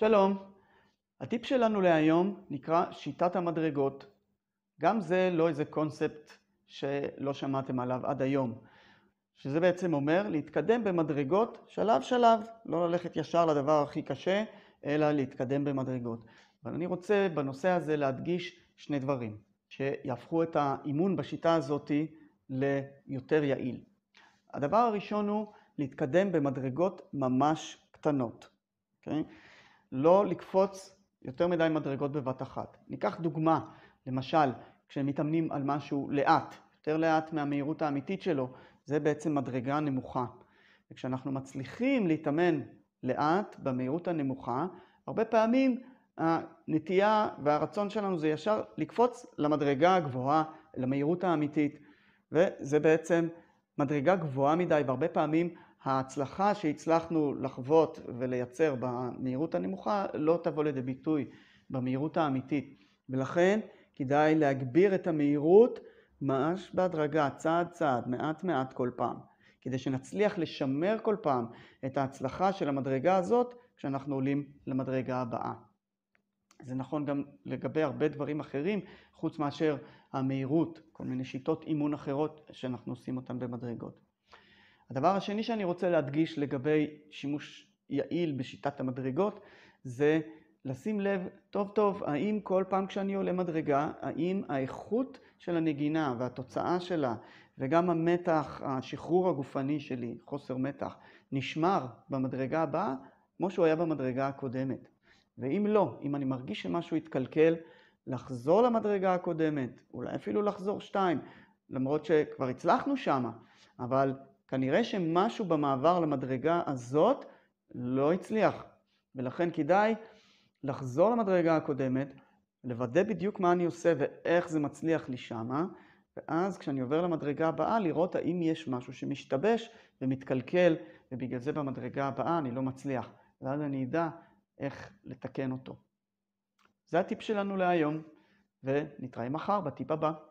שלום, הטיפ שלנו להיום נקרא שיטת המדרגות. גם זה לא איזה קונספט שלא שמעתם עליו עד היום, שזה בעצם אומר להתקדם במדרגות שלב שלב, לא ללכת ישר לדבר הכי קשה, אלא להתקדם במדרגות. אבל אני רוצה בנושא הזה להדגיש שני דברים, שיהפכו את האימון בשיטה הזאת ליותר יעיל. הדבר הראשון הוא להתקדם במדרגות ממש קטנות. Okay? אוקיי? לא לקפוץ יותר מדי מדרגות בבת אחת. ניקח דוגמה, למשל, כשמתאמנים על משהו לאט, יותר לאט מהמהירות האמיתית שלו, זה בעצם מדרגה נמוכה. וכשאנחנו מצליחים להתאמן לאט במהירות הנמוכה, הרבה פעמים הנטייה והרצון שלנו זה ישר לקפוץ למדרגה הגבוהה, למהירות האמיתית, וזה בעצם מדרגה גבוהה מדי, והרבה פעמים ההצלחה שהצלחנו לחוות ולייצר במהירות הנמוכה לא תבוא לידי ביטוי במהירות האמיתית. ולכן כדאי להגביר את המהירות ממש בהדרגה, צעד צעד, מעט מעט כל פעם, כדי שנצליח לשמר כל פעם את ההצלחה של המדרגה הזאת כשאנחנו עולים למדרגה הבאה. זה נכון גם לגבי הרבה דברים אחרים, חוץ מאשר המהירות, כל מיני שיטות אימון אחרות שאנחנו עושים אותן במדרגות. הדבר השני שאני רוצה להדגיש לגבי שימוש יעיל בשיטת המדרגות זה לשים לב טוב טוב האם כל פעם כשאני עולה מדרגה האם האיכות של הנגינה והתוצאה שלה וגם המתח, השחרור הגופני שלי, חוסר מתח, נשמר במדרגה הבאה כמו שהוא היה במדרגה הקודמת. ואם לא, אם אני מרגיש שמשהו התקלקל, לחזור למדרגה הקודמת, אולי אפילו לחזור שתיים, למרות שכבר הצלחנו שמה, אבל כנראה שמשהו במעבר למדרגה הזאת לא הצליח, ולכן כדאי לחזור למדרגה הקודמת, לוודא בדיוק מה אני עושה ואיך זה מצליח לי שמה, ואז כשאני עובר למדרגה הבאה, לראות האם יש משהו שמשתבש ומתקלקל, ובגלל זה במדרגה הבאה אני לא מצליח, ואז אני אדע איך לתקן אותו. זה הטיפ שלנו להיום, ונתראה מחר בטיפ הבא.